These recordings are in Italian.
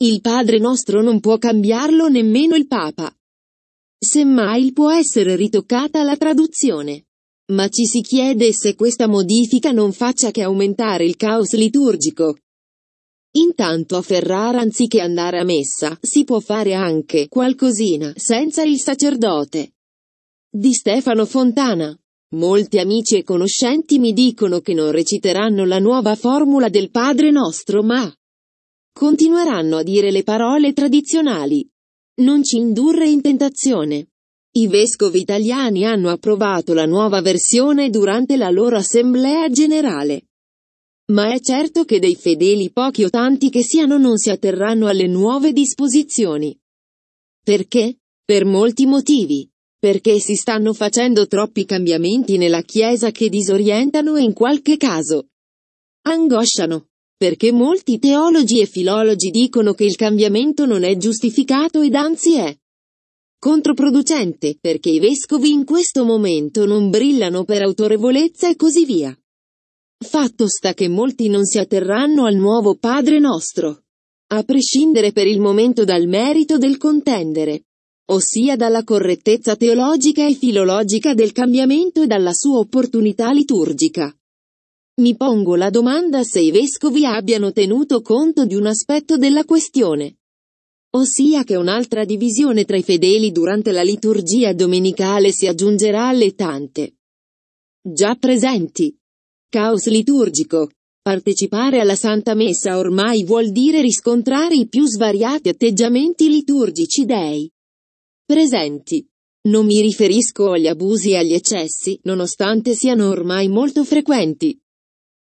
Il Padre nostro non può cambiarlo nemmeno il Papa. Semmai può essere ritoccata la traduzione. Ma ci si chiede se questa modifica non faccia che aumentare il caos liturgico. Intanto a Ferrara anziché andare a messa, si può fare anche qualcosina senza il sacerdote. Di Stefano Fontana. Molti amici e conoscenti mi dicono che non reciteranno la nuova formula del Padre nostro ma continueranno a dire le parole tradizionali. Non ci indurre in tentazione. I vescovi italiani hanno approvato la nuova versione durante la loro assemblea generale. Ma è certo che dei fedeli pochi o tanti che siano non si atterranno alle nuove disposizioni. Perché? Per molti motivi. Perché si stanno facendo troppi cambiamenti nella Chiesa che disorientano e in qualche caso angosciano perché molti teologi e filologi dicono che il cambiamento non è giustificato ed anzi è controproducente, perché i vescovi in questo momento non brillano per autorevolezza e così via. Fatto sta che molti non si atterranno al nuovo Padre nostro, a prescindere per il momento dal merito del contendere, ossia dalla correttezza teologica e filologica del cambiamento e dalla sua opportunità liturgica. Mi pongo la domanda se i vescovi abbiano tenuto conto di un aspetto della questione. Ossia che un'altra divisione tra i fedeli durante la liturgia domenicale si aggiungerà alle tante. Già presenti. Caos liturgico. Partecipare alla Santa Messa ormai vuol dire riscontrare i più svariati atteggiamenti liturgici dei presenti. Non mi riferisco agli abusi e agli eccessi, nonostante siano ormai molto frequenti.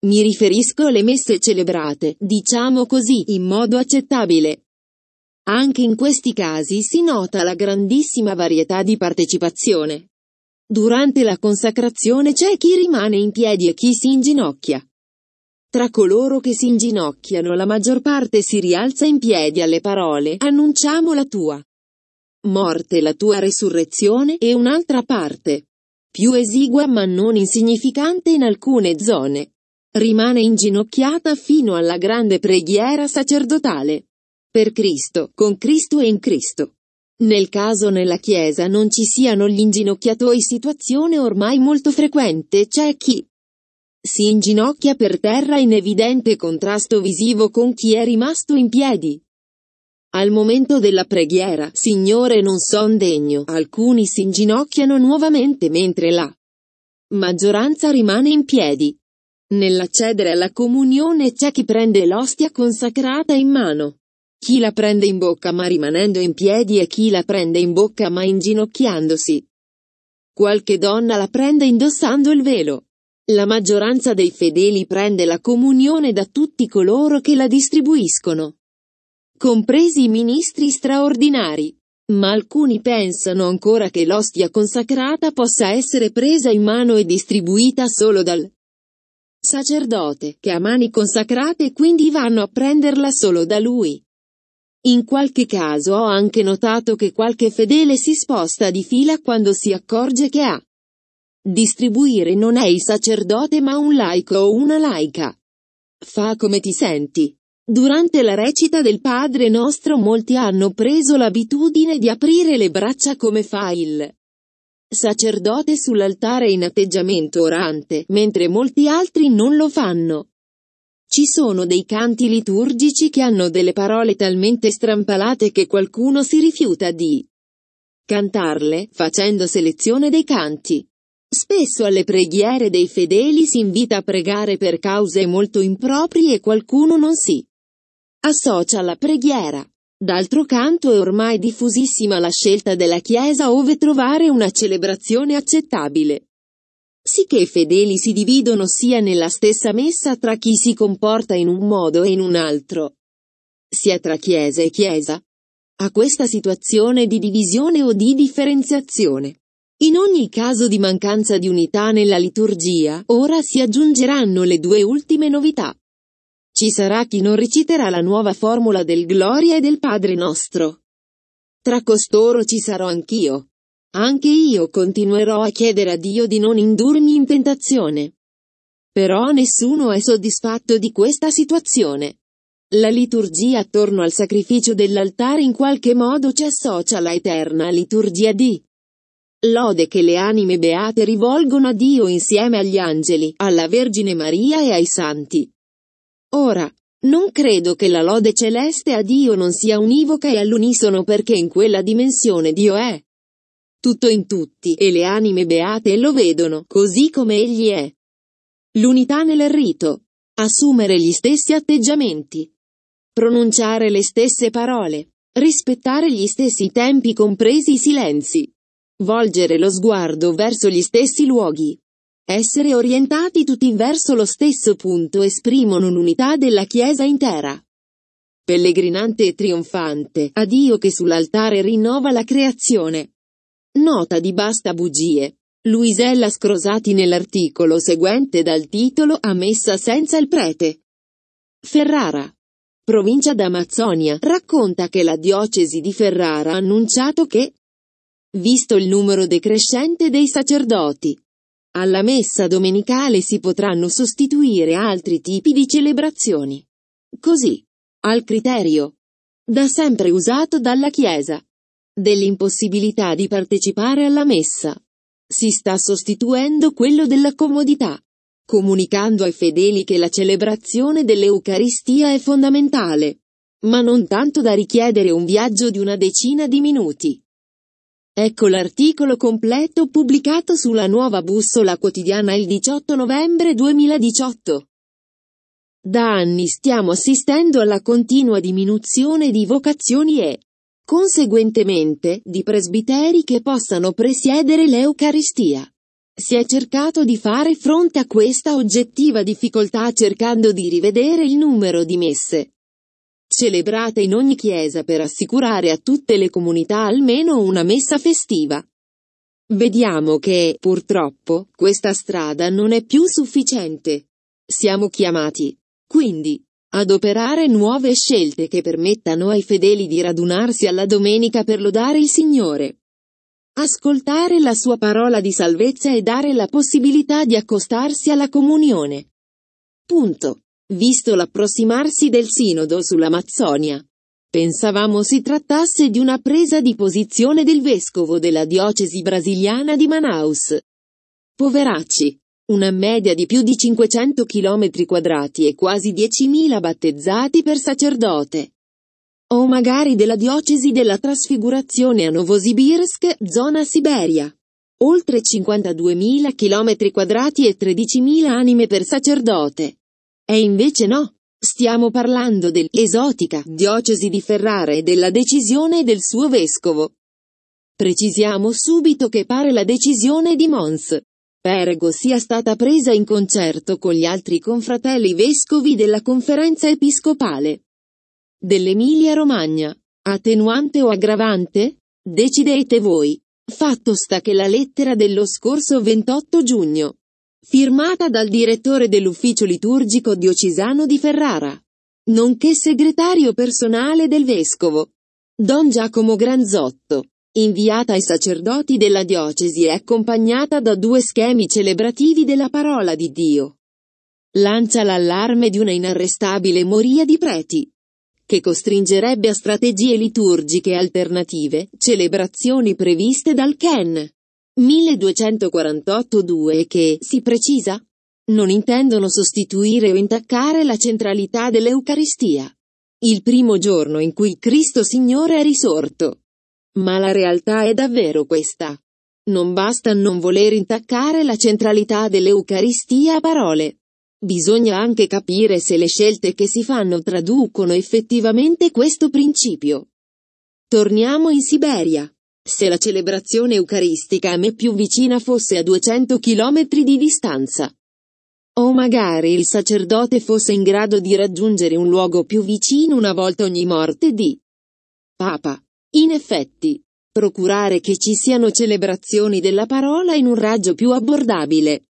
Mi riferisco alle messe celebrate, diciamo così, in modo accettabile. Anche in questi casi si nota la grandissima varietà di partecipazione. Durante la consacrazione c'è chi rimane in piedi e chi si inginocchia. Tra coloro che si inginocchiano la maggior parte si rialza in piedi alle parole Annunciamo la tua morte, la tua resurrezione e un'altra parte, più esigua ma non insignificante in alcune zone, Rimane inginocchiata fino alla grande preghiera sacerdotale. Per Cristo, con Cristo e in Cristo. Nel caso nella Chiesa non ci siano gli inginocchiatoi situazione ormai molto frequente, c'è chi si inginocchia per terra in evidente contrasto visivo con chi è rimasto in piedi. Al momento della preghiera, Signore non son degno, alcuni si inginocchiano nuovamente mentre la maggioranza rimane in piedi. Nell'accedere alla comunione c'è chi prende l'ostia consacrata in mano. Chi la prende in bocca ma rimanendo in piedi e chi la prende in bocca ma inginocchiandosi. Qualche donna la prende indossando il velo. La maggioranza dei fedeli prende la comunione da tutti coloro che la distribuiscono, compresi i ministri straordinari. Ma alcuni pensano ancora che l'ostia consacrata possa essere presa in mano e distribuita solo dal sacerdote, che ha mani consacrate e quindi vanno a prenderla solo da lui. In qualche caso ho anche notato che qualche fedele si sposta di fila quando si accorge che a distribuire non è il sacerdote ma un laico o una laica. Fa come ti senti. Durante la recita del Padre nostro molti hanno preso l'abitudine di aprire le braccia come fa il sacerdote sull'altare in atteggiamento orante, mentre molti altri non lo fanno. Ci sono dei canti liturgici che hanno delle parole talmente strampalate che qualcuno si rifiuta di cantarle, facendo selezione dei canti. Spesso alle preghiere dei fedeli si invita a pregare per cause molto improprie e qualcuno non si associa alla preghiera. D'altro canto è ormai diffusissima la scelta della Chiesa ove trovare una celebrazione accettabile. Sicché i fedeli si dividono sia nella stessa messa tra chi si comporta in un modo e in un altro, sia tra Chiesa e Chiesa. A questa situazione di divisione o di differenziazione. In ogni caso di mancanza di unità nella liturgia, ora si aggiungeranno le due ultime novità ci sarà chi non reciterà la nuova formula del Gloria e del Padre nostro. Tra costoro ci sarò anch'io. Anche io continuerò a chiedere a Dio di non indurmi in tentazione. Però nessuno è soddisfatto di questa situazione. La liturgia attorno al sacrificio dell'altare in qualche modo ci associa alla eterna liturgia di lode che le anime beate rivolgono a Dio insieme agli angeli, alla Vergine Maria e ai santi. Ora, non credo che la lode celeste a Dio non sia univoca e all'unisono perché in quella dimensione Dio è tutto in tutti e le anime beate lo vedono così come egli è. L'unità nel rito. Assumere gli stessi atteggiamenti. Pronunciare le stesse parole. Rispettare gli stessi tempi compresi i silenzi. Volgere lo sguardo verso gli stessi luoghi. Essere orientati tutti verso lo stesso punto esprimono l'unità della Chiesa intera. Pellegrinante e trionfante, a Dio che sull'altare rinnova la creazione. Nota di basta bugie. Luisella Scrosati nell'articolo seguente dal titolo A messa senza il prete. Ferrara. Provincia d'Amazzonia racconta che la diocesi di Ferrara ha annunciato che, visto il numero decrescente dei sacerdoti, alla messa domenicale si potranno sostituire altri tipi di celebrazioni. Così, al criterio, da sempre usato dalla Chiesa, dell'impossibilità di partecipare alla messa, si sta sostituendo quello della comodità, comunicando ai fedeli che la celebrazione dell'Eucaristia è fondamentale, ma non tanto da richiedere un viaggio di una decina di minuti. Ecco l'articolo completo pubblicato sulla nuova bussola quotidiana il 18 novembre 2018. Da anni stiamo assistendo alla continua diminuzione di vocazioni e, conseguentemente, di presbiteri che possano presiedere l'Eucaristia. Si è cercato di fare fronte a questa oggettiva difficoltà cercando di rivedere il numero di messe, celebrate in ogni chiesa per assicurare a tutte le comunità almeno una messa festiva. Vediamo che, purtroppo, questa strada non è più sufficiente. Siamo chiamati, quindi, ad operare nuove scelte che permettano ai fedeli di radunarsi alla domenica per lodare il Signore. Ascoltare la sua parola di salvezza e dare la possibilità di accostarsi alla comunione. Punto visto l'approssimarsi del sinodo sull'Amazzonia. Pensavamo si trattasse di una presa di posizione del vescovo della diocesi brasiliana di Manaus. Poveracci, una media di più di 500 km quadrati e quasi 10.000 battezzati per sacerdote. O magari della diocesi della trasfigurazione a Novosibirsk, zona Siberia. Oltre 52.000 km quadrati e 13.000 anime per sacerdote. E invece no. Stiamo parlando dell'esotica diocesi di Ferrara e della decisione del suo vescovo. Precisiamo subito che pare la decisione di Mons. Perego sia stata presa in concerto con gli altri confratelli vescovi della conferenza episcopale dell'Emilia Romagna. Attenuante o aggravante? Decidete voi. Fatto sta che la lettera dello scorso 28 giugno firmata dal direttore dell'ufficio liturgico diocesano di Ferrara, nonché segretario personale del vescovo, Don Giacomo Granzotto, inviata ai sacerdoti della diocesi e accompagnata da due schemi celebrativi della parola di Dio. Lancia l'allarme di una inarrestabile moria di preti, che costringerebbe a strategie liturgiche alternative, celebrazioni previste dal Ken. 1248-2 che, si precisa, non intendono sostituire o intaccare la centralità dell'Eucaristia. Il primo giorno in cui Cristo Signore è risorto. Ma la realtà è davvero questa. Non basta non voler intaccare la centralità dell'Eucaristia a parole. Bisogna anche capire se le scelte che si fanno traducono effettivamente questo principio. Torniamo in Siberia se la celebrazione eucaristica a me più vicina fosse a 200 km di distanza. O magari il sacerdote fosse in grado di raggiungere un luogo più vicino una volta ogni morte di Papa. In effetti, procurare che ci siano celebrazioni della parola in un raggio più abbordabile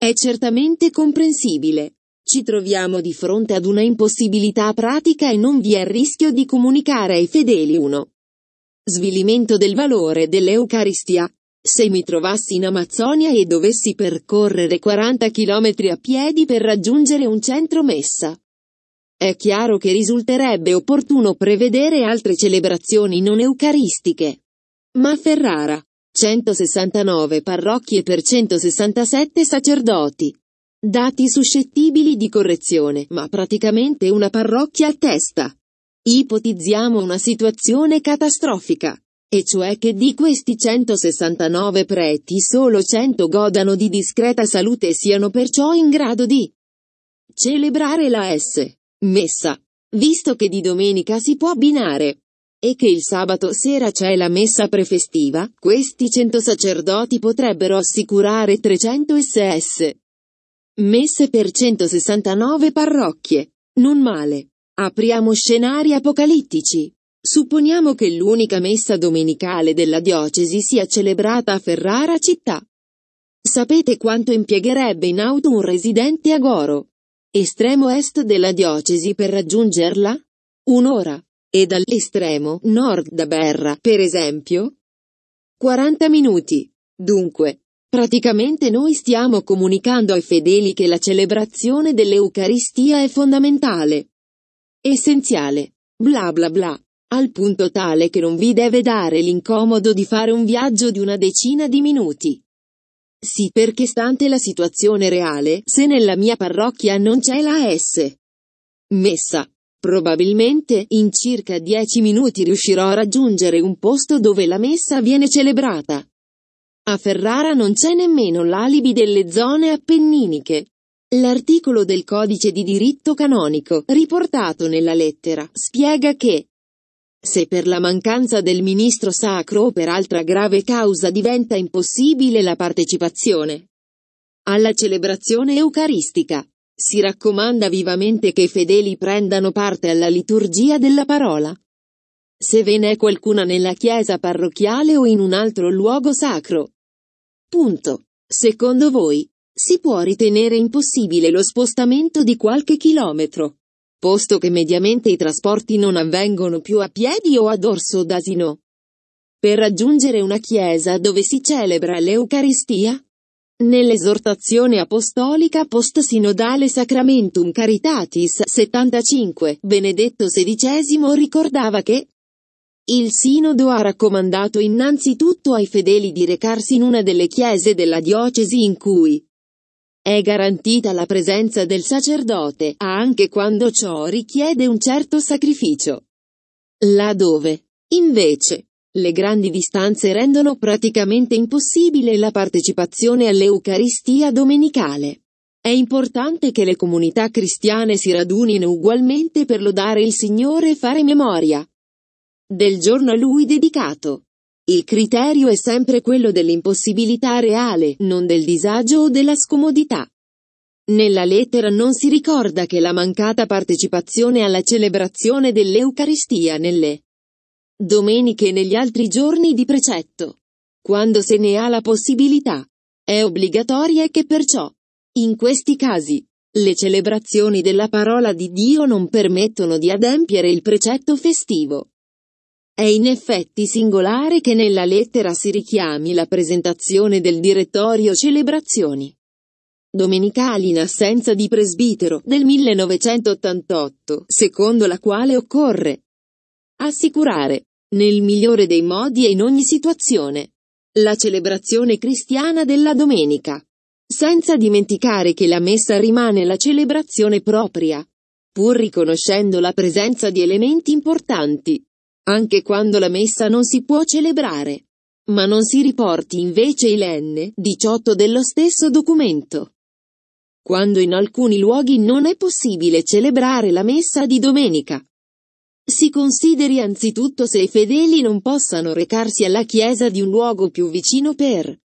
è certamente comprensibile. Ci troviamo di fronte ad una impossibilità pratica e non vi è il rischio di comunicare ai fedeli uno Svilimento del valore dell'Eucaristia. Se mi trovassi in Amazzonia e dovessi percorrere 40 km a piedi per raggiungere un centro messa. È chiaro che risulterebbe opportuno prevedere altre celebrazioni non eucaristiche. Ma Ferrara. 169 parrocchie per 167 sacerdoti. Dati suscettibili di correzione, ma praticamente una parrocchia a testa. Ipotizziamo una situazione catastrofica, e cioè che di questi 169 preti solo 100 godano di discreta salute e siano perciò in grado di celebrare la S. Messa, visto che di domenica si può abbinare e che il sabato sera c'è la messa prefestiva, questi 100 sacerdoti potrebbero assicurare 300 SS. Messe per 169 parrocchie. Non male. Apriamo scenari apocalittici. Supponiamo che l'unica messa domenicale della diocesi sia celebrata a Ferrara città. Sapete quanto impiegherebbe in auto un residente a Goro, estremo est della diocesi per raggiungerla? Un'ora. E dall'estremo nord da Berra, per esempio? 40 minuti. Dunque, praticamente noi stiamo comunicando ai fedeli che la celebrazione dell'Eucaristia è fondamentale Essenziale. Bla bla bla. Al punto tale che non vi deve dare l'incomodo di fare un viaggio di una decina di minuti. Sì perché stante la situazione reale, se nella mia parrocchia non c'è la S. Messa. Probabilmente, in circa 10 minuti riuscirò a raggiungere un posto dove la messa viene celebrata. A Ferrara non c'è nemmeno l'alibi delle zone appenniniche. L'articolo del codice di diritto canonico, riportato nella lettera, spiega che se per la mancanza del ministro sacro o per altra grave causa diventa impossibile la partecipazione alla celebrazione eucaristica, si raccomanda vivamente che i fedeli prendano parte alla liturgia della parola. Se ve n'è qualcuna nella chiesa parrocchiale o in un altro luogo sacro. Punto. Secondo voi, si può ritenere impossibile lo spostamento di qualche chilometro, posto che mediamente i trasporti non avvengono più a piedi o a dorso d'asino. Per raggiungere una chiesa dove si celebra l'Eucaristia? Nell'esortazione apostolica post-sinodale Sacramentum Caritatis 75, Benedetto XVI ricordava che il Sinodo ha raccomandato innanzitutto ai fedeli di recarsi in una delle chiese della diocesi in cui è garantita la presenza del sacerdote, anche quando ciò richiede un certo sacrificio. Laddove, invece, le grandi distanze rendono praticamente impossibile la partecipazione all'Eucaristia domenicale. È importante che le comunità cristiane si radunino ugualmente per lodare il Signore e fare memoria del giorno a Lui dedicato. Il criterio è sempre quello dell'impossibilità reale, non del disagio o della scomodità. Nella lettera non si ricorda che la mancata partecipazione alla celebrazione dell'Eucaristia nelle domeniche e negli altri giorni di precetto, quando se ne ha la possibilità, è obbligatoria e che perciò, in questi casi, le celebrazioni della parola di Dio non permettono di adempiere il precetto festivo. È in effetti singolare che nella lettera si richiami la presentazione del direttorio Celebrazioni domenicali in assenza di presbitero del 1988, secondo la quale occorre assicurare, nel migliore dei modi e in ogni situazione, la celebrazione cristiana della domenica, senza dimenticare che la messa rimane la celebrazione propria, pur riconoscendo la presenza di elementi importanti, anche quando la messa non si può celebrare, ma non si riporti invece il N 18 dello stesso documento. Quando in alcuni luoghi non è possibile celebrare la messa di domenica. Si consideri anzitutto se i fedeli non possano recarsi alla chiesa di un luogo più vicino per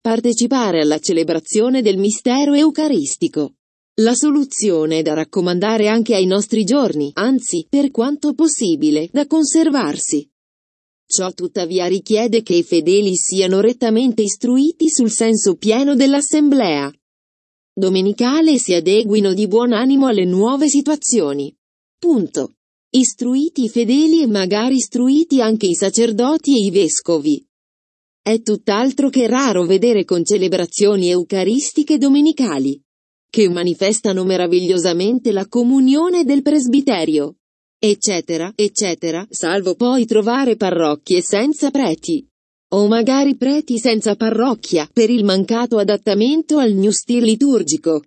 partecipare alla celebrazione del mistero eucaristico. La soluzione è da raccomandare anche ai nostri giorni, anzi, per quanto possibile, da conservarsi. Ciò tuttavia richiede che i fedeli siano rettamente istruiti sul senso pieno dell'assemblea domenicale si adeguino di buon animo alle nuove situazioni. Punto. Istruiti i fedeli e magari istruiti anche i sacerdoti e i vescovi. È tutt'altro che raro vedere con celebrazioni eucaristiche domenicali che manifestano meravigliosamente la comunione del presbiterio, eccetera, eccetera, salvo poi trovare parrocchie senza preti. O magari preti senza parrocchia, per il mancato adattamento al new stile liturgico.